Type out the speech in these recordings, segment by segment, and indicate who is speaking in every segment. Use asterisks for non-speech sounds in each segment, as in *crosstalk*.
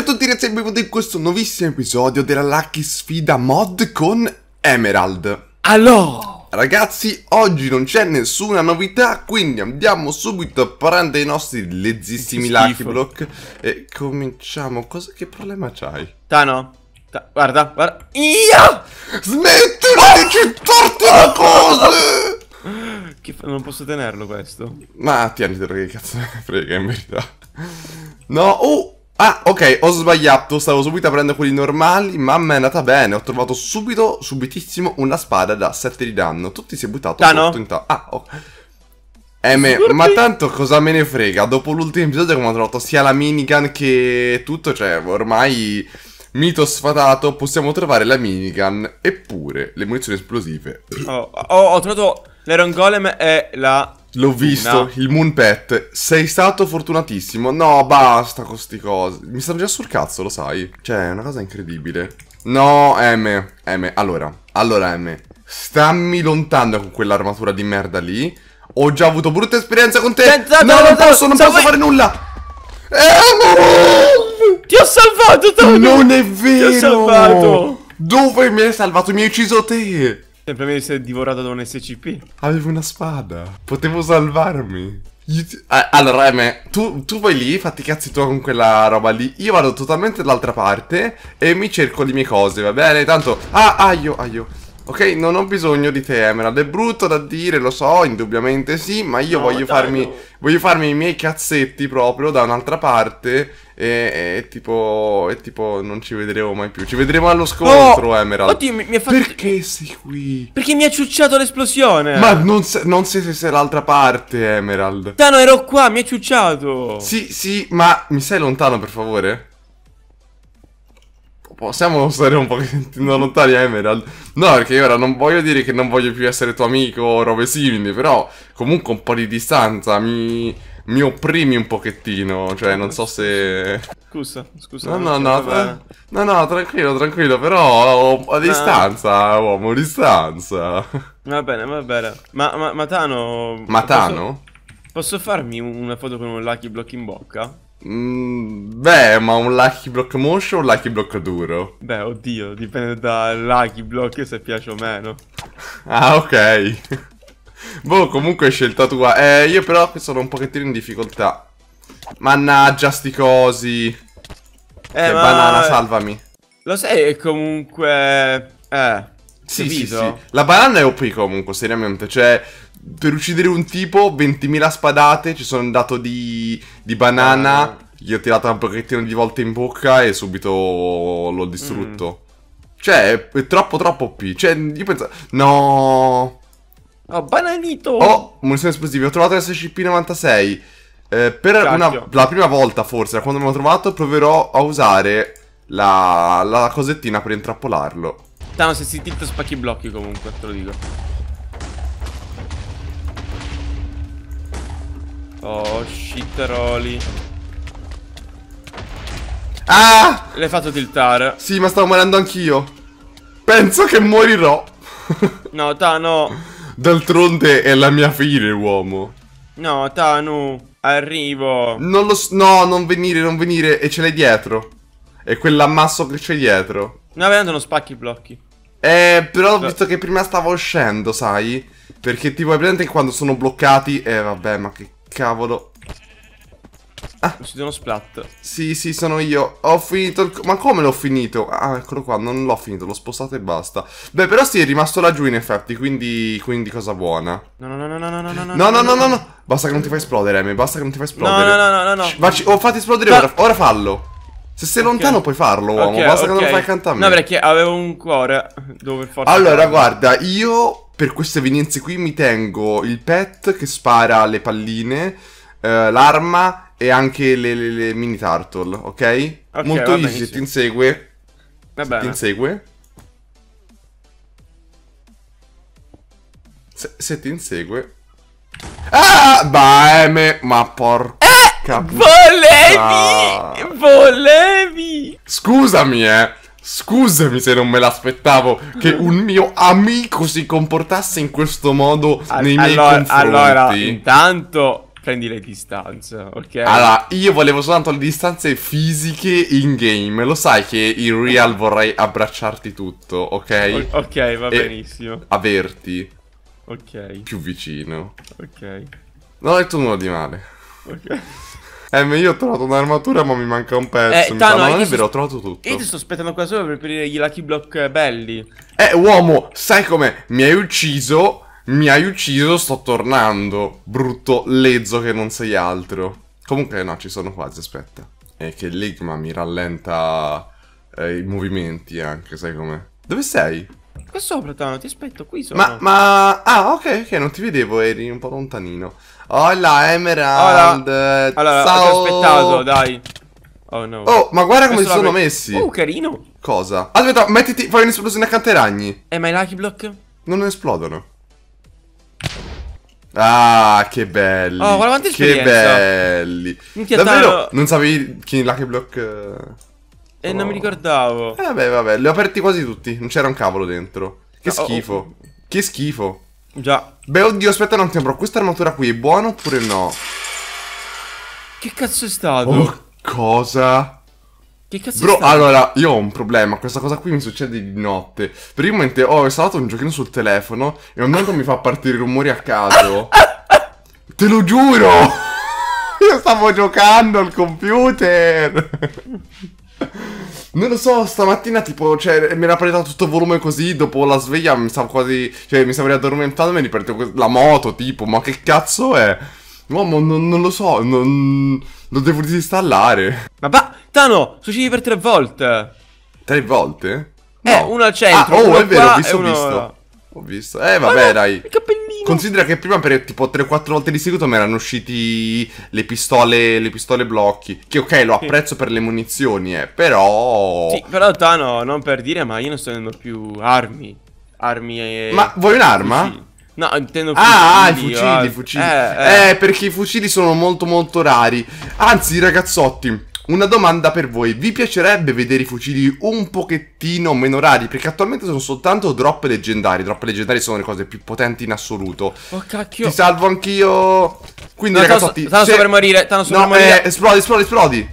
Speaker 1: Ciao a tutti ragazzi e benvenuti in questo nuovissimo episodio della Lucky Sfida mod con Emerald Allora Ragazzi oggi non c'è nessuna novità quindi andiamo subito a prendere i nostri lezzissimi Lucky Block E cominciamo, cosa che problema c'hai? Tano Ta guarda, guarda Ia!
Speaker 2: Smettila di gettarti le cose! *laughs* non posso tenerlo questo.
Speaker 1: Ma tieni, che cazzo ne frega in verità. No, oh! Ah, ok, ho sbagliato, stavo subito aprendo quelli normali, mamma è andata bene, ho trovato subito, subitissimo, una spada da 7 di danno, tutti si è buttato Tano. in tavola. Ah, ok. Eh, ma tanto cosa me ne frega, dopo l'ultimo episodio come ho trovato sia la minigun che tutto, cioè ormai mito sfatato, possiamo trovare la minigun, eppure le munizioni esplosive.
Speaker 2: Oh, oh, ho trovato l'Iron Golem e la
Speaker 1: L'ho visto, no. il Moon Pet. Sei stato fortunatissimo. No, basta con queste cose. Mi stanno già sul cazzo, lo sai. Cioè, è una cosa incredibile. No, M. M. Allora, allora M. Stammi lontano con quell'armatura di merda lì. Ho già avuto brutta esperienza con te. Senza, cioè, no, no, non posso, non posso fare nulla. Eh, Ti ho salvato, Tony. Non è vero. Ti ho salvato. Dove mi hai salvato? Mi hai ucciso te. Sempre meglio essere divorato da un SCP. Avevo una spada. Potevo salvarmi. Eh, allora, Eme, tu, tu, vai lì, fatti i cazzi tu con quella roba lì. Io vado totalmente dall'altra parte e mi cerco le mie cose, va bene? Tanto. Ah, aio, aio. Ok, non ho bisogno di te, Emerald. Eh, È brutto da dire, lo so, indubbiamente sì, ma io no, voglio, dai, farmi, no. voglio farmi i miei cazzetti proprio da un'altra parte e, e, tipo, e tipo, non ci vedremo mai più. Ci vedremo allo scontro, oh! Emerald. Oddio,
Speaker 2: mi, mi ha fatto... Perché sei qui? Perché mi ha ciucciato l'esplosione. Ma
Speaker 1: non, non sei se sei l'altra parte, Emerald. Tano, ero qua, mi ha ciucciato. Sì, sì, ma mi sei lontano, per favore? Possiamo stare un pochettino lontani, Emerald? No, perché ora non voglio dire che non voglio più essere tuo amico o robe simili, però comunque un po' di distanza mi mi opprimi un pochettino, cioè non so se...
Speaker 2: Scusa, scusa. No, no, no, tra...
Speaker 1: Eh, no, no, tranquillo, tranquillo, però oh, a distanza, no. uomo, a distanza.
Speaker 2: Va bene, va bene. Ma, ma Matano... Matano? Posso, posso, farmi una foto con un Lucky Block in bocca?
Speaker 1: Mm, beh, ma un Lucky Block moscio o un Lucky Block duro? Beh, oddio, dipende dal Lucky Block se piace o meno. Ah, ok boh, comunque è scelta tua. Eh. eh, io però sono un pochettino in difficoltà. Mannaggia sti cosi. Eh, che ma... banana, salvami.
Speaker 2: Lo sai che comunque... Eh... Sì, capito? sì, sì.
Speaker 1: La banana è OP comunque, seriamente. Cioè, per uccidere un tipo, 20.000 spadate, ci sono andato di, di banana, ah. gli ho tirato un pochettino di volte in bocca e subito l'ho distrutto. Mm. Cioè, è, troppo, troppo OP. Cioè, io pensavo... Nooo... Oh, bananito! Oh, munizioni esplosive. Ho trovato lscp 96 Eh, per una, la prima volta, forse, da quando me l'ho trovato, proverò a usare la, la cosettina per intrappolarlo.
Speaker 2: Tano, se si tilt spacchi i blocchi comunque, te lo dico. Oh, shit, roli.
Speaker 1: Ah! L'hai fatto tiltare. Sì, ma stavo morendo anch'io. Penso che morirò. no, Tano... *laughs* D'altronde è la mia fine, uomo. No, Tanu, arrivo. Non lo so. No, non venire, non venire. E ce l'hai dietro. E quell'ammasso che c'è dietro.
Speaker 2: No, tanto non spacchi i blocchi.
Speaker 1: Eh, però visto che prima stavo uscendo, sai? Perché tipo, è presente quando sono bloccati. Eh, vabbè, ma che cavolo.
Speaker 2: Ah. Uccide uno splat.
Speaker 1: Sì, sì, sono io. Ho finito il... Ma come l'ho finito? Ah, eccolo qua, non l'ho finito, l'ho spostato e basta. Beh, però sì, è rimasto laggiù in effetti, quindi... Quindi cosa buona.
Speaker 2: No, no, no, no, no, no, no, no, no, no, no, no, no.
Speaker 1: Basta che non ti fai esplodere, Amy, basta che non ti fai esplodere. No, no, no, no, no. no. Ci... Oh, fatti esplodere ora, ora fallo. Se sei okay. lontano puoi farlo, uomo, okay, basta okay. che non lo fai accanto a me. No,
Speaker 2: perché avevo un cuore dove forse... Allora, guarda,
Speaker 1: io per queste evenienze qui mi tengo il pet che spara le palline, eh, l'arma e anche le, le, le mini turtle, ok? okay Molto easy, benissimo. ti insegue. Se Ti insegue. Se, se, ti insegue. Ah! Baeme, ma porco. Eh, volevi! Volevi! Scusami, eh! Scusami se non me l'aspettavo che un mio amico si comportasse in questo modo nei miei confronti. Allora, intanto prendi le distanze, ok? Allora, io volevo soltanto le distanze fisiche in game. Lo sai che in real vorrei abbracciarti tutto, ok? O ok, va e benissimo. Averti. Ok. Più vicino. Ok. Non ho detto nulla di male. Ok. Eh, ma io ho trovato un'armatura, ma mi manca un pezzo. Eh, mi tano, fa, non è vero, ho trovato tutto. Io ti
Speaker 2: sto aspettando qua sopra per prendere i lucky block eh, belli.
Speaker 1: Eh, uomo, sai com'è? Mi hai ucciso mi hai ucciso, sto tornando. Brutto lezzo che non sei altro. Comunque no, ci sono quasi, aspetta. È che l'Igma mi rallenta eh, i movimenti anche, sai com'è. Dove sei?
Speaker 2: Qua sopra, Tano, ti aspetto, qui sono. Ma,
Speaker 1: ma... Ah, ok, ok, non ti vedevo, eri un po' lontanino. Hola,
Speaker 2: Emerald. Hola. Allora, Ciao. ho aspettato, dai. Oh, no. Oh, ma guarda come si sono messi. Oh, carino.
Speaker 1: Cosa? Aspetta, mettiti, fai un'esplosione accanto ai ragni. E eh, ma i lucky block? Non esplodono. Ah, che belli. Oh, guarda quante Che belli. Minchia, Davvero, tano. non sapevi chi che Lucky Block... E eh, no. Eh, non mi oh. ricordavo. Eh, beh, vabbè, li ho aperti quasi tutti. Non c'era un cavolo dentro. Che no, oh, schifo. oh. Che schifo. Già. Beh, oddio, aspetta un attimo, però questa armatura qui è buona oppure no? Che cazzo è stato? Oh, cosa?
Speaker 2: Che cazzo Bro, allora,
Speaker 1: io ho un problema, questa cosa qui mi succede di notte. Praticamente ho installato un giochino sul telefono e ogni tanto mi fa partire i rumori a caso. *laughs* Te lo giuro! *laughs* Io stavo giocando al computer! Non lo so, stamattina tipo, cioè, mi era preso tutto il volume così, dopo la sveglia mi stavo quasi... Cioè, mi stavo riaddormentando e mi ripartivo la moto, tipo, ma che cazzo è? No, ma non, non lo so, non... Lo devo disinstallare. Ma va... Tano, suicidi per tre volte. Tre volte?
Speaker 2: Eh, no. Eh, uno al centro, ah, oh, è vero, ho visto, ho visto.
Speaker 1: Ho visto. Eh, vabbè, no, dai. Il cappellino. Considera che prima per tipo 3-4 volte di seguito mi erano usciti le pistole, le pistole blocchi. Che ok, lo apprezzo sì. per le munizioni, eh, però... Sì,
Speaker 2: però Tano, non per dire, ma io non sto avendo più armi. Armi e... Ma vuoi un'arma? Sì. No, intendo ah, fucili. Ah, i fucili, eh, i fucili. Eh, eh. eh, perché
Speaker 1: i fucili sono molto molto rari. Anzi, ragazzotti, una domanda per voi. Vi piacerebbe vedere i fucili un pochettino meno rari? Perché attualmente sono soltanto drop leggendari. Drop leggendari sono le cose più potenti in assoluto. Oh cacchio. Ti salvo anch'io. Quindi, no, ragazzotti. Stanno se... per morire. Tanto no, per morire. Eh, esplodi, esplodi, esplodi.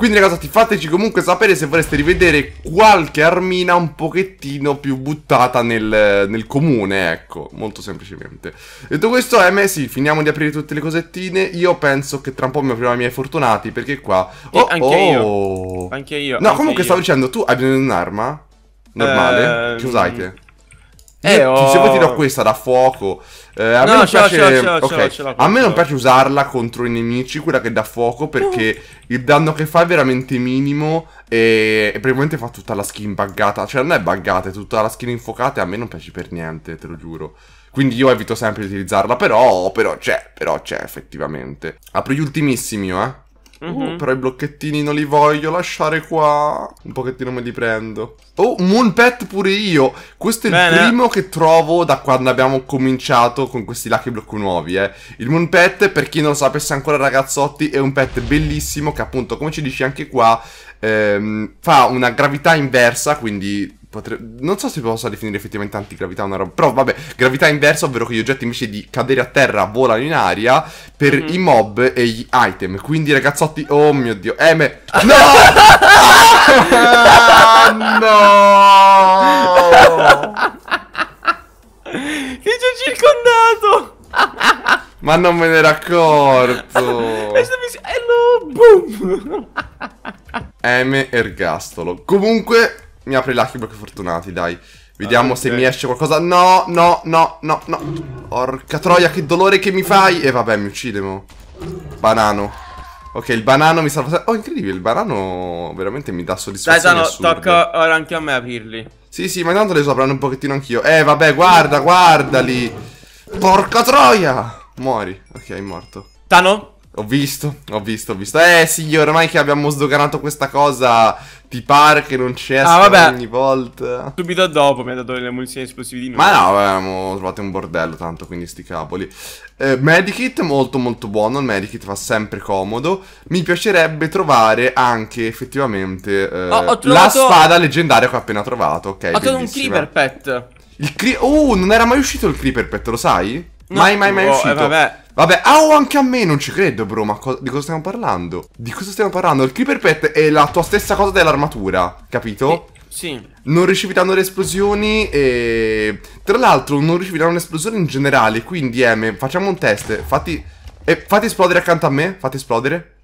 Speaker 1: Quindi ragazzi fateci comunque sapere se vorreste rivedere qualche armina un pochettino più buttata nel, nel comune, ecco, molto semplicemente. Detto questo, eh, M, sì, finiamo di aprire tutte le cosettine, io penso che tra un po' mi aprirò i miei fortunati, perché qua... Oh, anche oh. io, anche io. No, anche comunque io. stavo dicendo, tu hai bisogno di un'arma?
Speaker 2: Normale? Eh, che usai mm,
Speaker 1: eh, Io, Se vuoi ti do questa da fuoco. Eh, a no, me ce piace... ce okay. ce A me non piace usarla contro i nemici, quella che dà fuoco, perché no. il danno che fa è veramente minimo e... e praticamente fa tutta la skin buggata. Cioè, non è buggata, è tutta la skin infocata. e a me non piace per niente, te lo giuro. Quindi io evito sempre di utilizzarla, però, però c'è, però c'è effettivamente. Apro gli ultimissimi, eh. Uh, mm-hmm. però i blocchettini non li voglio lasciare qua. Un pochettino me li prendo. Oh, Moon Pet pure io. Questo è Bene. il primo che trovo da quando abbiamo cominciato con questi lucky block nuovi, eh. Il Pet, per chi non lo sapesse ancora ragazzotti, è un pet bellissimo che appunto, come ci dici anche qua, ehm, fa una gravità inversa, quindi Potrebbe... Non so se possa definire effettivamente antigravità una roba. Però vabbè, gravità inversa, ovvero che gli oggetti invece di cadere a terra volano in aria per mm-hmm. i mob e gli item. Quindi ragazzotti, oh mio dio, eh me... *laughs* No! ah,
Speaker 2: no! Che ci ho circondato!
Speaker 1: Ma non me ne ero accorto! E
Speaker 2: Hello, eh, boom!
Speaker 1: Eh, M ergastolo. Comunque... Mi apre Lucky Block fortunati, dai. Vediamo okay. se mi esce qualcosa. No, no, no, no, no. Porca troia, che dolore che mi fai. E eh, vabbè, mi uccide, mo. Banano. Ok, il banano mi salva... Oh, incredibile, il banano veramente mi dà soddisfazione Dai, Tano, tocca
Speaker 2: ora anche a me aprirli.
Speaker 1: Sì, sì, ma intanto le so aprendo un pochettino anch'io. Eh, vabbè, guarda, guardali. Porca troia! Muori. Ok, è morto. Tano? Ho visto, ho visto, ho visto. Eh, signore, ormai che abbiamo sdoganato questa cosa, ti pare che non c'è ah, vabbè. ogni volta?
Speaker 2: Subito dopo mi ha dato le munizioni esplosive di noi. Ma no,
Speaker 1: avevamo trovato un bordello tanto, quindi sti cavoli. Eh, medikit molto molto buono, il medikit fa sempre comodo. Mi piacerebbe trovare anche effettivamente eh, oh, trovato... la spada leggendaria che ho appena trovato, ok? Ho trovato un creeper pet. Il cre- oh, non era mai uscito il creeper pet, lo sai? No, mai mai mai oh, eh, uscito. Eh, vabbè. Vabbè, ah, oh, anche a me, non ci credo, bro. Ma co di cosa stiamo parlando? Di cosa stiamo parlando? Il creeper pet è la tua stessa cosa dell'armatura, capito? sì. Non riceveranno le esplosioni e... Tra l'altro, non riceveranno le esplosioni in generale, quindi, M, eh, facciamo un test. Fatti... Eh, fatti esplodere accanto a me, fatti esplodere.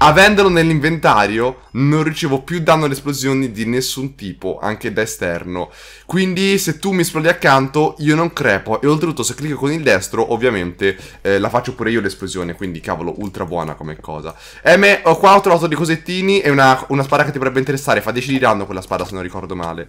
Speaker 1: Avendolo nell'inventario non ricevo più danno alle esplosioni di nessun tipo, anche da esterno. Quindi se tu mi esplodi accanto io non crepo e oltretutto se clicco con il destro ovviamente eh, la faccio pure io l'esplosione, quindi cavolo, ultra buona come cosa. M, ho qua ho trovato dei cosettini e una, una spada che ti potrebbe interessare, fa 10 di danno quella spada se non ricordo male.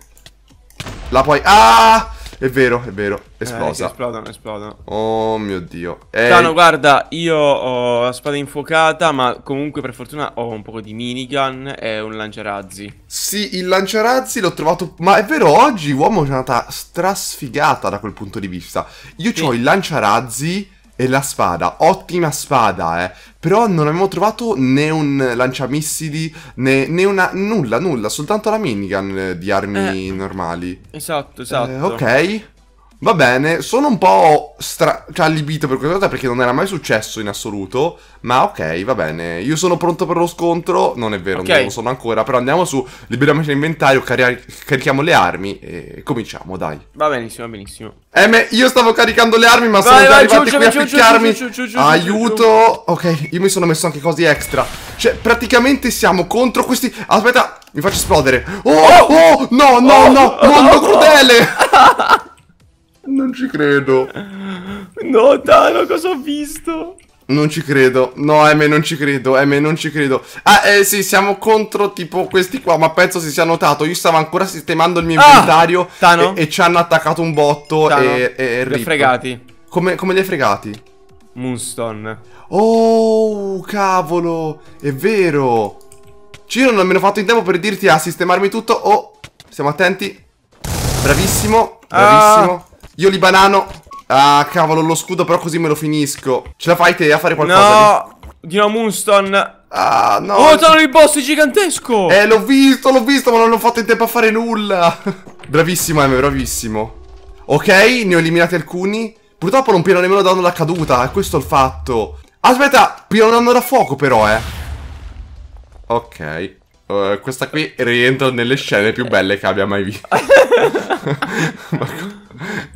Speaker 1: La puoi... Ah! È vero, è vero. Eh, esplosa. Eh, esplodono, esplodono. Oh mio dio. Eh... Tano,
Speaker 2: guarda, io ho la spada infuocata, ma comunque per fortuna ho un po' di minigun e un lanciarazzi.
Speaker 1: Sì, il lanciarazzi l'ho trovato... Ma è vero, oggi, uomo, è giornata strasfigata da quel punto di vista. Io sì. ho il lanciarazzi e la spada, ottima spada, eh. Però non abbiamo trovato né un lanciamissili, né, né una... nulla, nulla, soltanto la minigun eh, di armi eh, normali.
Speaker 2: Esatto, esatto. Eh, ok.
Speaker 1: Va bene, sono un po' stra- cioè, allibito per questa cosa perché non era mai successo in assoluto. Ma ok, va bene. Io sono pronto per lo scontro. Non è vero, okay. non lo sono ancora. Però andiamo su, liberiamoci l'inventario, cari- carichiamo le armi e cominciamo, dai.
Speaker 2: Va benissimo, va benissimo.
Speaker 1: Eme, eh, io stavo caricando le armi, ma vai, sono vai, già arrivati qui giù, a picchiarmi. Giù, Aiuto. Ok, io mi sono messo anche cose extra. Cioè, praticamente siamo contro questi... Aspetta, mi faccio esplodere. Oh, oh, oh no, no, no, oh! no, no, crudele. *laughs* non ci credo. No, Tano, cosa ho
Speaker 2: visto?
Speaker 1: Non ci credo, no Eme non ci credo, Eme non ci credo Ah eh sì, siamo contro tipo questi qua, ma penso si sia notato Io stavo ancora sistemando il mio ah! inventario Tano. E, e, ci hanno attaccato un botto Tano. e, e rip. Li fregati Come, come li hai fregati? Moonstone Oh, cavolo, è vero Ciro non me l'ho fatto in tempo per dirti a sistemarmi tutto Oh, siamo attenti Bravissimo, ah! bravissimo ah! Io li banano. Ah, cavolo, lo scudo però così me lo finisco. Ce la fai te a fare qualcosa? No, lì? Dino Moonstone. Ah, no. Oh, sono il boss gigantesco. Eh, l'ho visto, l'ho visto, ma non ho fatto in tempo a fare nulla. *laughs* bravissimo, Emme, bravissimo. Ok, ne ho eliminati alcuni. Purtroppo non piano nemmeno danno da caduta, eh, questo è il fatto. Aspetta, piano danno da fuoco però, eh. Ok. Uh, questa qui rientra nelle scene più belle che abbia mai visto. *laughs* *laughs* ma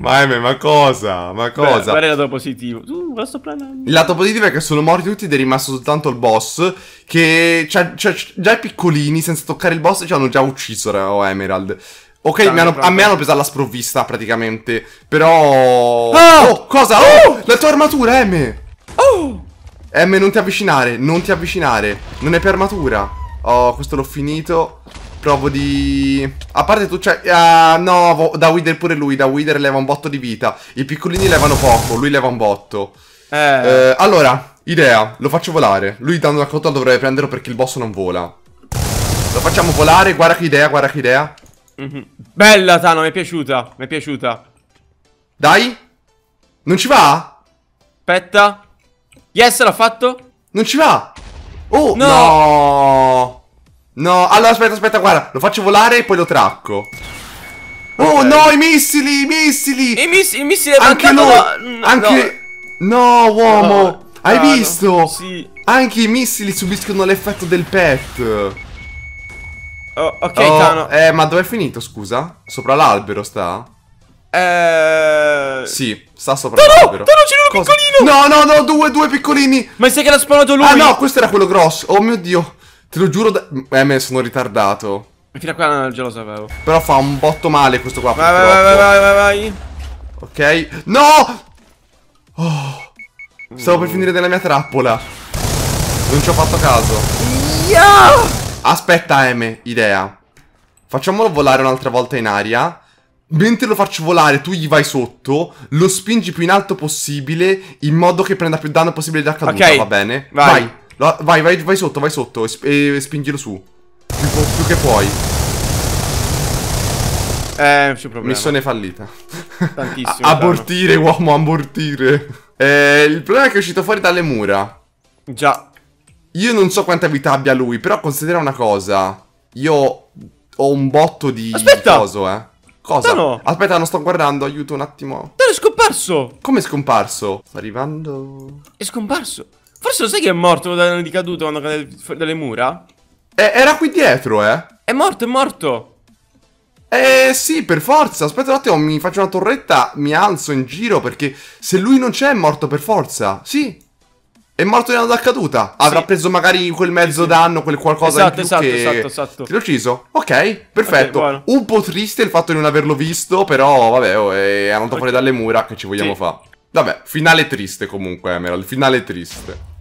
Speaker 1: ma, ma cosa? Ma cosa? Qual è il
Speaker 2: lato positivo?
Speaker 1: Uh, lo sto planando. Il lato positivo è che sono morti tutti ed è rimasto soltanto il boss. Che c'è, c'è, già i piccolini, senza toccare il boss, ci hanno già ucciso oh, Emerald. Ok, Tanto, hanno, a me hanno preso alla sprovvista praticamente. Però. Ah! Oh, cosa? Oh, oh! La tua armatura, M! Oh! M, non ti avvicinare, non ti avvicinare. Non è per armatura. Oh, questo l'ho finito. Provo di... A parte tu c'è... Cioè, ah, eh, no, da Wither pure lui. Da Wither leva un botto di vita. I piccolini levano poco, lui leva un botto. Eh. eh allora, idea. Lo faccio volare. Lui dando una cotta dovrebbe prenderlo perché il boss non vola. Lo facciamo volare, guarda che idea, guarda che idea. Mm -hmm. Bella, Tano, mi è piaciuta,
Speaker 2: mi è piaciuta. Dai? Non ci va? Aspetta.
Speaker 1: Yes, l'ha fatto. Non ci va. Oh, no. no. No, allora aspetta, aspetta, guarda. Lo faccio volare e poi lo tracco. Oh okay. no, i missili, i missili! I, miss i missili Anche lui, no, anche... No, no uomo! No, Hai caro, visto? Sì. Anche i missili subiscono l'effetto del pet. Oh, ok, oh, Tano. Eh, ma dov'è finito, scusa? Sopra l'albero sta? Eh... Sì, sta sopra l'albero. Tano, c'era uno piccolino! No, no, no, due, due piccolini! Ma sai che l'ha sparato lui? Ah no, questo era quello grosso. Oh mio Dio. Te lo giuro, Emen, eh, sono ritardato.
Speaker 2: Fino a qua non già lo sapevo.
Speaker 1: Però fa un botto male questo qua. Vai, vai, vai, vai, vai, vai. Ok. No! Oh. Stavo per mm. finire nella mia trappola. Non ci ho fatto caso.
Speaker 2: Yeah!
Speaker 1: Aspetta, Eme, idea. Facciamolo volare un'altra volta in aria. Mentre lo faccio volare, tu gli vai sotto, lo spingi più in alto possibile, in modo che prenda più danno possibile da caduta, okay. va bene? Vai. vai. La, vai, vai, vai sotto, vai sotto e, e spingilo su. Più, più, che puoi. Eh, non c'è problema. Missione fallita. Tantissimo. *laughs* abortire, uomo, abortire. Eh, il problema è che è uscito fuori dalle mura. Già. Io non so quanta vita abbia lui, però considera una cosa. Io ho un botto di Aspetta! coso, eh. Cosa? No, Aspetta, non sto guardando, aiuto un attimo. Tano è scomparso! Come è scomparso? Sta arrivando... È scomparso.
Speaker 2: Forse lo sai che è morto da di caduto quando cade fuori dalle mura? Eh,
Speaker 1: era qui dietro, eh. È morto, è morto. Eh sì, per forza. Aspetta un attimo, mi faccio una torretta, mi alzo in giro perché se lui non c'è è morto per forza. Sì. È morto in una caduta. Avrà sì. preso magari quel mezzo danno, quel qualcosa esatto, in esatto, che... esatto, esatto. Ti l'ho ucciso? Ok, perfetto. Okay, un po' triste il fatto di non averlo visto, però vabbè, oh, è andato okay. fuori dalle mura, che ci vogliamo sì. fare. Vabbè, finale triste comunque, Emerald, finale triste.